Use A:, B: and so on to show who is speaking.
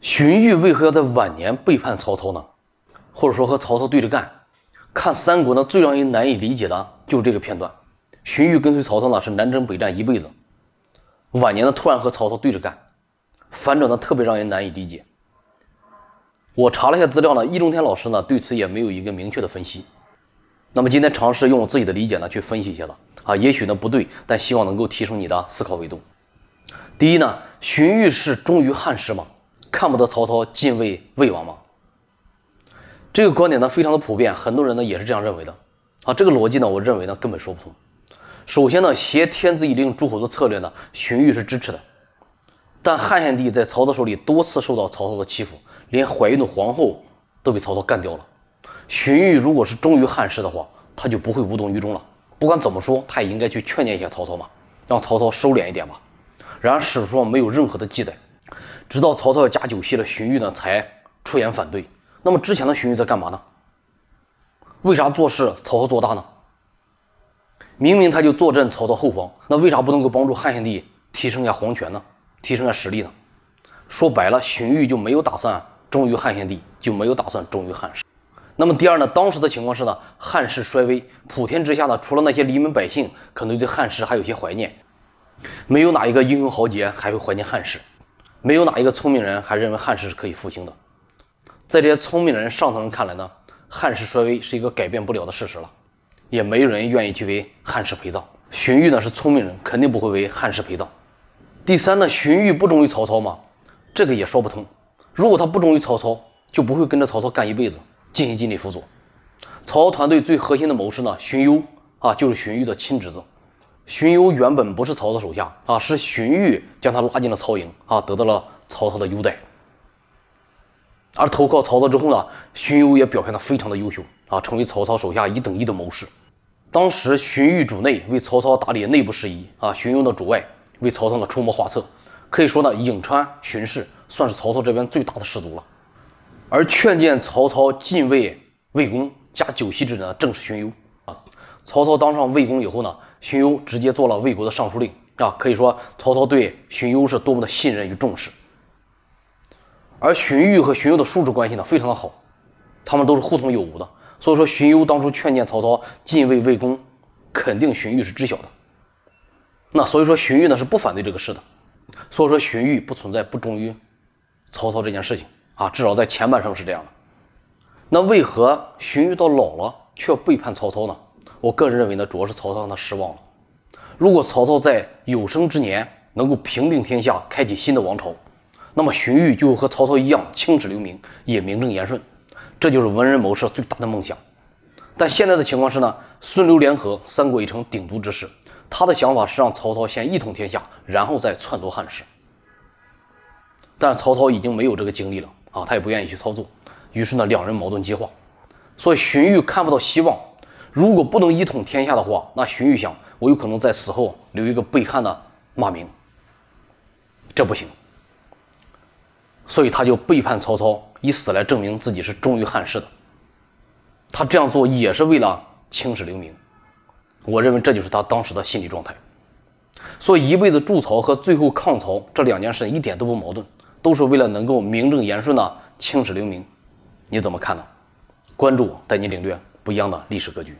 A: 荀彧为何要在晚年背叛曹操呢？或者说和曹操对着干？看三国呢，最让人难以理解的就是这个片段。荀彧跟随曹操呢，是南征北战一辈子，晚年呢突然和曹操对着干，反转的特别让人难以理解。我查了一下资料呢，易中天老师呢对此也没有一个明确的分析。那么今天尝试用我自己的理解呢去分析一下子啊，也许呢不对，但希望能够提升你的思考维度。第一呢，荀彧是忠于汉室吗？看不得曹操进位魏王吗？这个观点呢，非常的普遍，很多人呢也是这样认为的啊。这个逻辑呢，我认为呢根本说不通。首先呢，挟天子以令诸侯的策略呢，荀彧是支持的。但汉献帝在曹操手里多次受到曹操的欺负，连怀孕的皇后都被曹操干掉了。荀彧如果是忠于汉室的话，他就不会无动于衷了。不管怎么说，他也应该去劝谏一下曹操嘛，让曹操收敛一点吧。然而史书上没有任何的记载。直到曹操要加酒席了，荀彧呢才出言反对。那么之前的荀彧在干嘛呢？为啥做事曹操做大呢？明明他就坐镇曹操后方，那为啥不能够帮助汉献帝提升一下皇权呢？提升一下实力呢？说白了，荀彧就没有打算忠于汉献帝，就没有打算忠于汉室。那么第二呢？当时的情况是呢，汉室衰微，普天之下呢，除了那些黎民百姓，可能对汉室还有些怀念，没有哪一个英雄豪杰还会怀念汉室。没有哪一个聪明人还认为汉室是可以复兴的，在这些聪明人上层人看来呢，汉室衰微是一个改变不了的事实了，也没人愿意去为汉室陪葬。荀彧呢是聪明人，肯定不会为汉室陪葬。第三呢，荀彧不忠于曹操吗？这个也说不通。如果他不忠于曹操，就不会跟着曹操干一辈子，尽心尽力辅佐。曹操团队最核心的谋士呢，荀攸啊，就是荀彧的亲侄子。荀攸原本不是曹操手下啊，是荀彧将他拉进了曹营啊，得到了曹操的优待。而投靠曹操之后呢，荀攸也表现得非常的优秀啊，成为曹操手下一等一的谋士。当时荀彧主内为曹操打理内部事宜啊，荀攸的主外为曹操的出谋划策，可以说呢，颍川荀氏算是曹操这边最大的士族了。而劝谏曹操进位魏公加九锡之人呢，正是荀攸啊。曹操当上魏公以后呢。荀攸直接做了魏国的尚书令啊，可以说曹操对荀攸是多么的信任与重视。而荀彧和荀攸的叔侄关系呢，非常的好，他们都是互通有无的。所以说，荀攸当初劝谏曹操进位魏公，肯定荀彧是知晓的。那所以说，荀彧呢是不反对这个事的。所以说，荀彧不存在不忠于曹操这件事情啊，至少在前半生是这样的。那为何荀彧到老了却背叛曹操呢？我个人认为呢，主要是曹操让他失望了。如果曹操在有生之年能够平定天下，开启新的王朝，那么荀彧就和曹操一样青史留名，也名正言顺。这就是文人谋士最大的梦想。但现在的情况是呢，孙刘联合，三国已成鼎足之势。他的想法是让曹操先一统天下，然后再篡夺汉室。但曹操已经没有这个精力了啊，他也不愿意去操作。于是呢，两人矛盾激化，所以荀彧看不到希望。如果不能一统天下的话，那荀彧想，我有可能在死后留一个背汉的骂名。这不行，所以他就背叛曹操，以死来证明自己是忠于汉室的。他这样做也是为了青史留名。我认为这就是他当时的心理状态。所以一辈子筑曹和最后抗曹这两件事一点都不矛盾，都是为了能够名正言顺的青史留名。你怎么看呢？关注我，带你领略。不一样的历史格局。